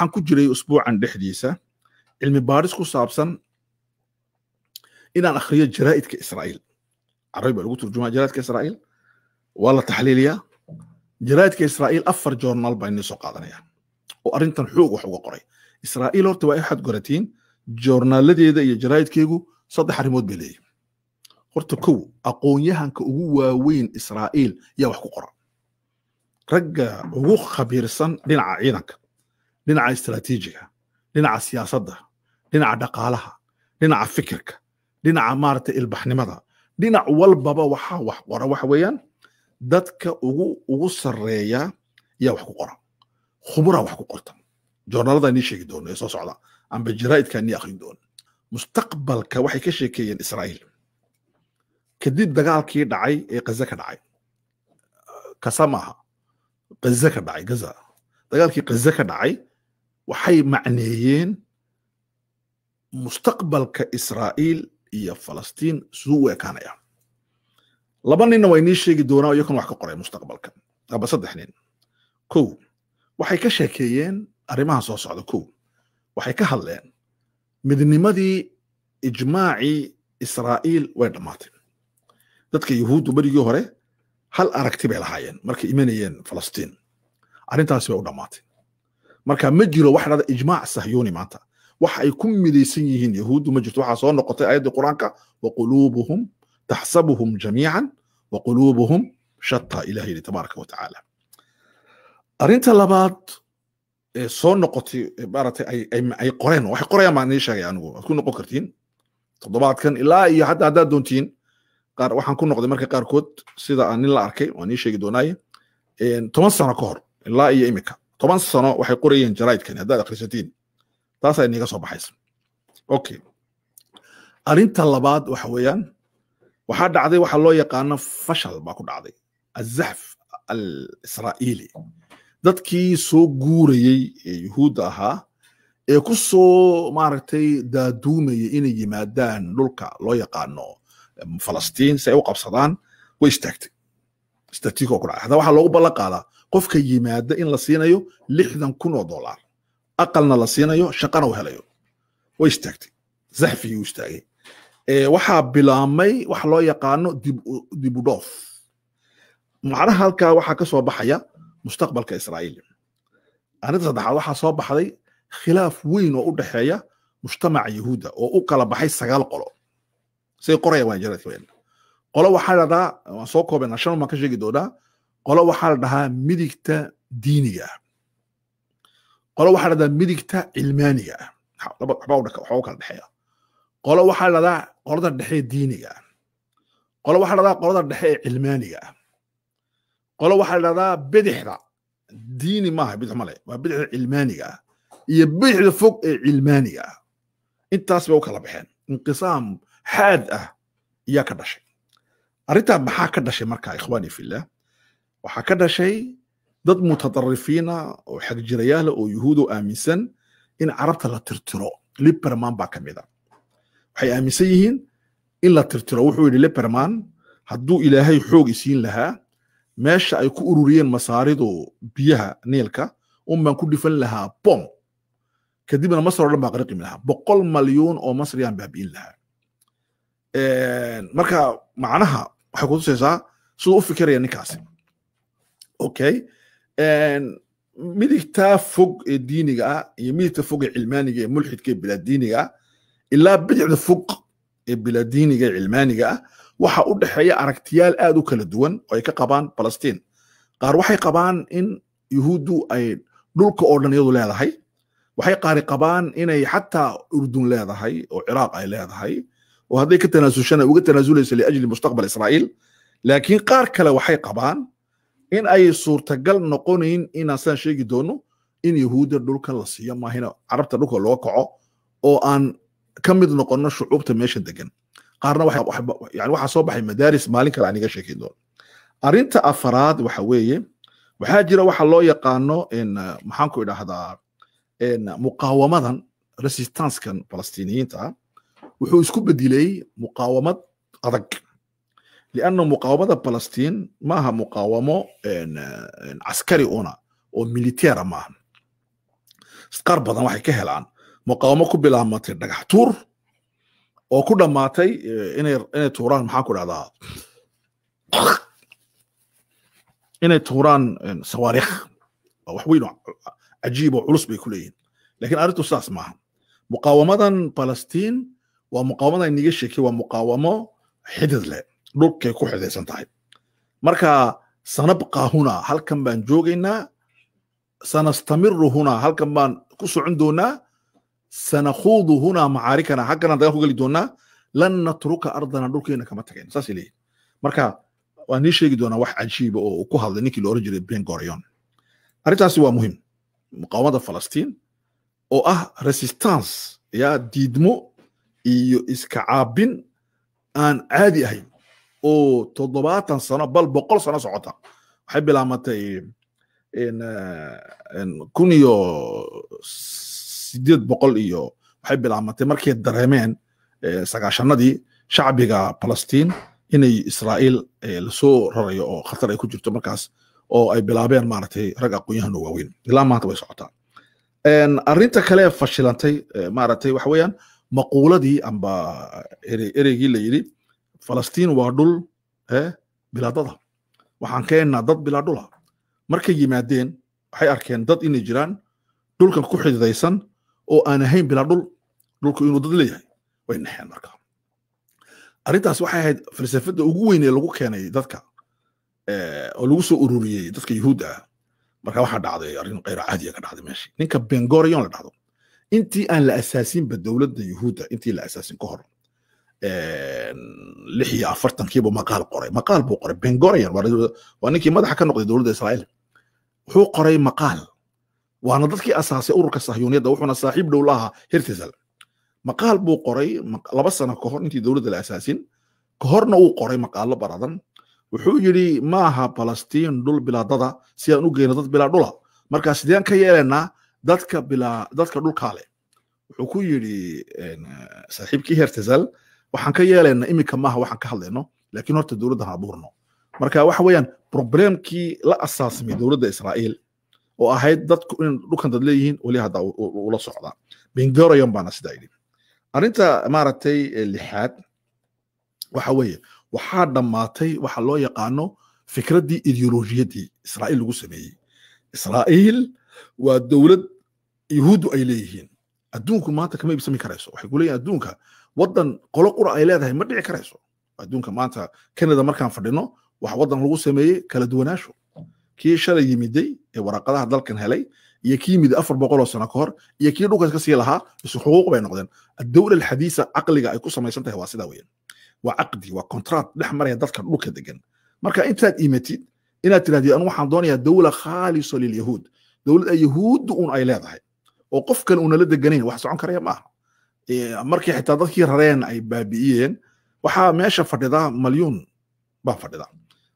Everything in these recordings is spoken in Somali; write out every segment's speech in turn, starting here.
waxaan ku jiray usbuucan dhexdiisa cilmi baaris ku saabsan inaan akhriyo jaraa'idka israa'iil carabi baa lagu turjumaa jaraa'idka israa'iil waa la taxliiliyaa jaraa'idka israa'iil afar joornaal baa inii soo qaadanayaa oo arrintan xoog wax uga qoray israa'iil horta waa waxaad goratiin joornaaladeeda iyo jaraa'idkeegu saddex arrimood bay leeyihin horta kow aqoon ugu waaweyn israa'iil yaa wax ku qoran ragga ugu khabiirsan dhinaca ciidanka dhinaca istraatiijiga dhinaca siyaasadda dhinaca dhaqaalaha dhinaca fikirka dhinaca maaragtay ilbaxnimada dhinac walbaba waxaa wax qora waxa weeyaan dadka ugu ugu sarreeya yaa wax ku qora khubraa wax ku qorta joornaaladaa nii sheegi doono ee soo socda amba jaraa'idkaa nii akhrin doono mustaqbalka waxay ka sheekeeyeen israa'iil kadib dagaalkii dhacay ee gaza ka dhacay kasa maaha gaza ka dhacay gaza dagaalkii gaza ka dhacay waxay macneeyeen mustaqbalka israa'iil iyo falastiin siduu u ekaanaya laba ninna waa inii sheegi doonaa iyakan wax ka qoray mustaqbalka aba saddex nin kow waxay ka sheekeeyeen arrimaha soo socda kow waxay ka hadleen midnimadii ijmaacii israa'iil way dhammaatay dadka yuhuuddu berigii hore hal aragti bay lahaayeen markay imanayeen falastiin arrintaasi bay u dhammaatay marka ma jiro wax dhada ijmaac sahyuuni maanta wax ay ku midaysan yihiin yahuuddu ma jirto waxaa soo noqotay ayaddii qur-aanka waquluubuhum taxsabuhum jamiican waquluubuhum shatta ilah yidhi tabaaraka wa arrinta labaad ee soo noqotay maaragtay ay ay qoreen waxay qorayaan baan idin sheegay anigu waad ku noqon kartiin toddobaadkan ilaa iyo hadda haddaad doontiin qaar waxaan ku noqday marka qaarkood sida aan nin la arkay waan ii sheegi doonaaye toban sano ka hor ilaa iyo imika toban sano waxay qorayeen jaraidkan haddaad akhrisatiin taasaa iniga soo baxaysa okay arrinta labaad waxa weeyaan waxaa dhacday waxa loo yaqaano fashal baa ku dhacday azaxf al israa'iili dadkii soo guurayey ee yuhuudda ahaa ee ku soo maaragtay daaduumaya inay yimaadaan dhulka loo yaqaano falastiin si ay u qabsadaan way istaagtay istatiikoo ku dhacay haddana waxaa loogu ballan qaadaa qofka yimaada in la siinayo lixdan kun oo dolar aqalna la siinayo shaqana u helayo way istaagtay zaxfigii u istaagay waxaa bilaabmay waxa loo yaqaano dib macnaha halkaa waxaa ka baxaya mustaqbalka israa'iil arrinta saddexaad waxaa soo baxday khilaaf weyn oo u dhexeeya mujtamaca yahuudda oo u kala baxay sagaal qolo say qoraya waanjaraadka qolo waxaa dhahdaa waan soo koobena shan baan ka sheegi doonaa qolo waxaa la dhahaa midigta diiniga ah qolo waxaa la dhadaa midigta cilmaaniga ah waxba u kala dhexeeya qolo waxaa la dhadaa qolada dhexe ee diiniga ah qolo waxaa la dhadaa qolada dhexe ee cilmaaniga ah qolo waxaa la dhahdaa bidixda diini maaha bidix male waa bidixda cilmaaniga iyo bidixda fog ee cilmaaniga ah intaas bay u kala baxeen inqisaam xaad ah ayaa ka dhashay arrintaa maxaa ka dhashay marka ikhwaani fillah waxaa ka dhashay dad mutaطarifiina ah oo xagjirayaala ah oo yuhuudo aaminsan in carabta la tirtiro liberman baa ka mida ah. waxay aaminsan yihiin in la tirtiro wuxuu yidhi liberman hadduu ilaahay xoog isiin lahaa meesha ay ku ururiyeen masaaridu biyaha niilka unbaan ku dhifan lahaa bom kadibna masr o dhan baan qariqimi lahaa boqol malyuun oo masriyaan baabi'in lahaa marka macnaha waxay kutusaysaa siduu u fikiraya ninkaasi okay midigtaa fog ee diiniga ah iyo midigta fog ee cilmaaniga ee mulxidka ee bilaadiiniga ah ilaa bidicda fog ee bilaadiiniga ee cilmaaniga ah waxa u dhexeeya aragtiyaal aad u kala duwan oo ay ka qabaan balastiin qaar waxay qabaan in yuhuuddu ay dhulka oo dhan iyadu leedahay waxay qaari qabaan inay xataa urdun leedahay oo ciraaq ay leedahay oo hadday ka tanaasulshana uga tanaasulayso liajli mustaqbal israa'iil laakiin qaar kale waxay qabaan in ay suurtagal noqonayn inaan saan sheegi doono in yahuudda dhulka la siiyo maahina carabta dhulka loo kaco oo aan ka mid noqono shucuubta meesha degan qaarna waxaa soo baxay madaaris maalin kale aan sheeki doono arrinta afaraad waxa weeye waxaa jira waxa loo yaqaano maxaanku idhahdaa muqaawamadan resistanskan falastiiniyiinta wuxuu isku bedelay muqaawamad adag lianna muqaawamada balastiin maaha muqaawamo caskari una oo militera maaha qaar badan waxay ka helaan muqaawamo ku bilaabmatay dhagax tuur oo ku dhammaatay inay tuuraan maxaan ku dhahdaa inay tuuraan sawaarikh wax weyn cajiib oo culus bay ku leeyihin lakin arrintu sidaas maaha muqaawamadan balastiin waa muqaawamada iniga sheekay waa muqaawamo xidid leh dhulkay ku xidaysan tahay marka sanabqa hunaa halkan baan joogaynaa sanastamiru hunaa halkan baan ku socon doonaa sanakhuudu hunaa macaarikana halkanaan dagaan ku geli doonaa lan natruka ardana dhulkeena kama tagayna saas leeyahy marka waan nii sheegi doonaa wax cajiiba oo ku hadlay ninkii la jiray ben gorion arrintaasi waa muhim muqaawamada falastiin oo ah resistance yaa diidmo iyo iska caabin aan caadi ahayn oo toddobaatan sano bal boqol sano socota waxay bilaamatay kun iyo sideed boqol iyo waxay bilaamatay markay dareemeen sagaashanadii shacbiga balastiin inay israa'iil lasoo rarayo oo khatar ay ku jirto markaas oo ay bilaabeen maaragtay rag aqoon-yahana waaweyn ilaa maanta way socotaa arrinta kale fashilantay maaragtay waxa weeyaan maquuladii amba ereygii la yidhi falastiin waa dhul eh, bilaadada waxaan keenaa dad bilaa markay yimaadeen waxay arkeen dad inay jiraan dhulkan ku xididaysan oo aan ahayn bilaa dhulku inuu dad leeyahay way naxeen marka arrintaas waxay ahayd falsafadda ugu weyn ee lagu keenay dadka eh, oo lagu soo ururiyey dadka yuhuudda ah marka waxaa dhacday arrin kheyr caadiya ah ka dhacday meesha ninka bengorion la dhacdo intii aan la asaasinba dowladda yuhuudda intii la asaasin ka hor lix iyo afartankiibu maqaal qoray maqaal buu qoray ben gorion waa ninkii madaxa ka noqday dowladda israa'iil wuxuu qoray maqaal waana dadkii asaasay ururka sahyuuniyadda wuxuuna saaxiib dhow la ahaa hertzel maqaal buu qoray laba sano ka hor intii dowladda la asaasin ka horna uu qoray maqaallo baradan wuxuu yidhi ma aha balastiin dhul bilaadada si aan u geyno dad bilaa dhula marka sideen ka yeelaynaa dadka dadka dhulkaa leh wuxuu ku yidhi saaxiibkii hertzel waxaan ka yeelayna iminka maaha waxaan ka hadlayno laakiin horta dowladda ha abuurno marka waxa weeyaan problemkii la asaasmay dowladda israa'iil oo ahayd dadku in dhulkan dad leeyihiin weli hadda ula socdaa bengorayon baana sidaa yidhi arrinta maaragtay eh, lixaad waxa weeye waxaa dhammaatay waxa loo yaqaano fikraddii ideolojiyaddii israa'iil lagu sameeyey israa'iil waa dowlad yuhuuddu ay leeyihiin adduunku maanta kama iibsami karayso waxay ku adduunka wadan qolo qura ay leedahay ma dhici karayso adduunka maanta canada markaan fadhino wax wadan lagu sameeyey kala duwanaasho kii shalay yimiday ee waraqadaha dalkan helay iyo kii yimid afar boqoloo sano ka hor iyo kii dhulkaas kasii lahaa isu xuquuq bay noqdeen adawla alxadiisa caqliga ay ku samaysan tahay waa sidaa weeyaan waa caqdi waa contract dhex maraya dadkan dhulka degan marka intaad imatid inaad tidhahdid anu waxaan doonayaa dawla khaalisa lilyahuud dowlad ay yahuuddu uun ay leedahay oo qof kale uuna la deganayn wax socon karaya maaha markii xitaa dadkii rareen ay baabi'iyeen waxaa meesha fadhida malyuun baa fadhida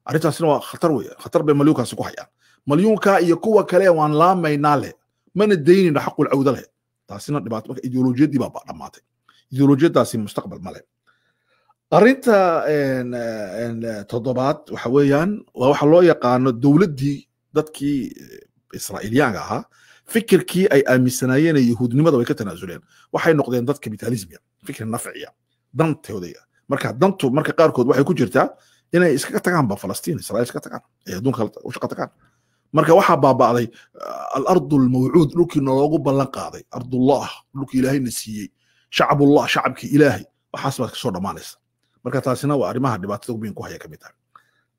arrintaasina waa khatar weye khatar bay malyuunkaasi ku hayaan malyuunka iyo kuwa kale waan laamaynaa leh mana daynayna xaqul cawda leh taasina dhibaato marka ideolojiyaddii baa dhammaatay ideolojiyaddaasi mustaqbal ma arrinta toddobaad waxa weeyaan waa waxa loo yaqaano dowladdii dadkii eh, israa'iiliyaanka ahaa fikirkii ay aaminsanaayeen yahuudnimada way ka tanaasuleen waxay noqdeen dad kapitalismia fikir nafciya dantooday marka dantu marka qaarkood waxay ku jirtaa inay iskaga tagaanba falastiin israa'iil iska tagaan ay adduunka ushaqa tagaan marka waxaa baaba'day uh, alardu almawcuud dhulkii noogu ballan qaaday ardullah dhulkii ilaahayna siiyey shacbullah shacabkii ilaahay waxaas baad kasoo dhammaanaysa marka taasina waa arrimaha dhibaatada ubiin ku haya ka mid tahay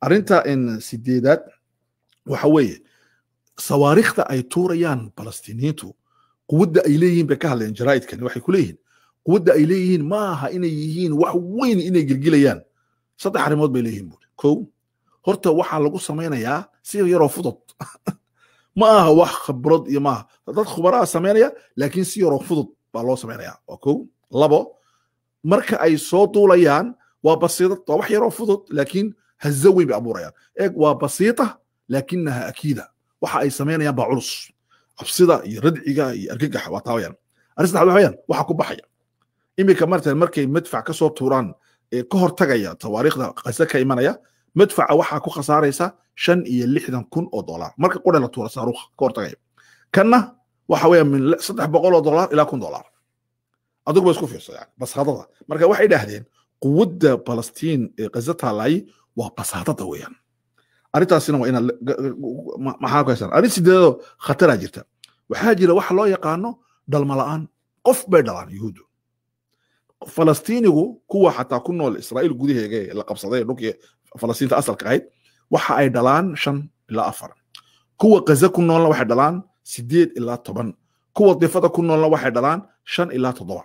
arrinta sideedaad waxa weeye sawaarikhda ay tuurayaan balastiniintu quwadda ay leeyihiin bay ka hadlayaan jaraa'idkani waxay ku leeyihiin quwadda ay leeyihiin maaha inay yihiin wax weyn inay gelgilayaan saddex arrimood bay leeyihiin buuri kow horta waxaa lagu samaynayaa si yaroo fudud ma aha wax khibrad iyo maaha dad khubaraa samaynaya laakiin si yaroo fudud baa loo samaynayaa waa kow labo marka ay soo duulayaan waa basiidad waa wax yaroo fudud laakiin hazo bay abuurayaan eeg waa basiita laakinaha akiida waxa ay samaynayaan baa culus cabsida iyo radciga iyo argagaxa waa taa wayaan arrin saddexaad waxa wayaan waxa ku baxaya iminka marta markay madfac ka tuuraan ee ka hortagaya tawaariikhda qase ka imanaya madfaca waxaa ku khasaaraysa shan iyo lixdan kun oo dollar marka qura la tuura saaruuha ka hortagaya kanna waxa weeyaan min saddex boqol oo dollar ilaa kun dollar adigu ba isku fiirso yani basaadada marka waxay idhaahdeen quwadda balastiin ee qaza taalaay waa basaadada weeyaan arintaasina waa inaad maxaa ku arrin sideedoo khataraa jirta waxaa jira waxa loo yaqaano dhalma la'aan qof bay dhalaan yuhuuddu falastiinigu kuwa xataa ku nool israa'iil gudaheega la qabsaday dhulkii falastiinta asalka ahayd waxa ay dhalaan shan ilaa afar kuwa gaza ku noolna waxay dhalaan sideed ilaa toban kuwa difada ku noolna waxay dhalaan shan ilaa toddoba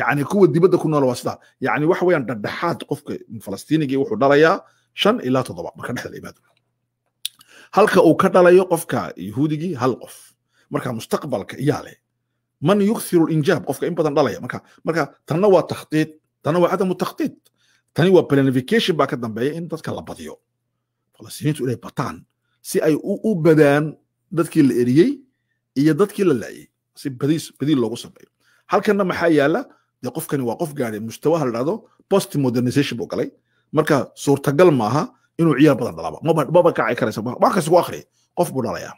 yacni kuwa dibadda ku noola waa sidaa yacni waxa weeyaan dhadhaxaad qofka falastiiniga wuxuu dhalayaa shan ilaa toddoba marka dhexda la halka uu ka dhalayo qofka yahuudigii hal qof marka mustaqbalka iyaa leh man yukthiru linjaab qofka in badan dhalaya marka marka tanna waa takhdiid tanna waa cadamu takhdiid tani waa planification baa ka dambeeya in dadka la badiyo falastiiniintu inay bataan si ay u badaan dadkii la eriyey iyo dadkii la laayey si badiil loogu sameeyo halkanna maxaa yaala dee qofkani waa qof gaadhay mustawaha la dhahdo post modernization buu galay marka suurtagal maaha inuu ciyaar badan dhalaba maba kaci karaysa wax ku akhriya qof buu dhalayaa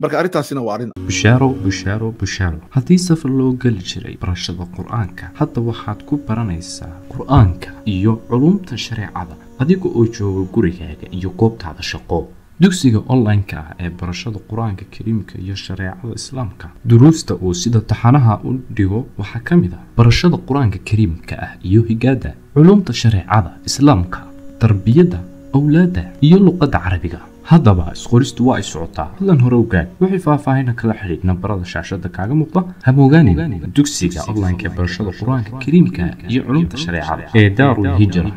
marka arrintaasina waa arrin bushaaro bushaaro bushaaro haddii safar loo geli jiray barashada qur-aanka hadda waxaad ku baranaysaa qur-aanka iyo culumta shareecada adiga oo jooga gurigaaga iyo goobtaada shaqo dugsiga online-ka ah ee barashada qur-aanka kariimka iyo shareecada islaamka duruusta uu sida taxanaha u dhigo waxaa ka mid ah barashada qur-aanka kariimka ah iyo higaada culumta shareecada islaamka tarbiyadda awlaada iyo luqadda carabiga haddaba isqoristu waa ay socotaa hadlan hore ogaad wixii faahfaahina kala xidhiid nambarada shaashada kaaga muuqda hamoogaanin dugsiga onlineka barashada qur-aanka kariimka iyo culumta shareecada ee daarul hijra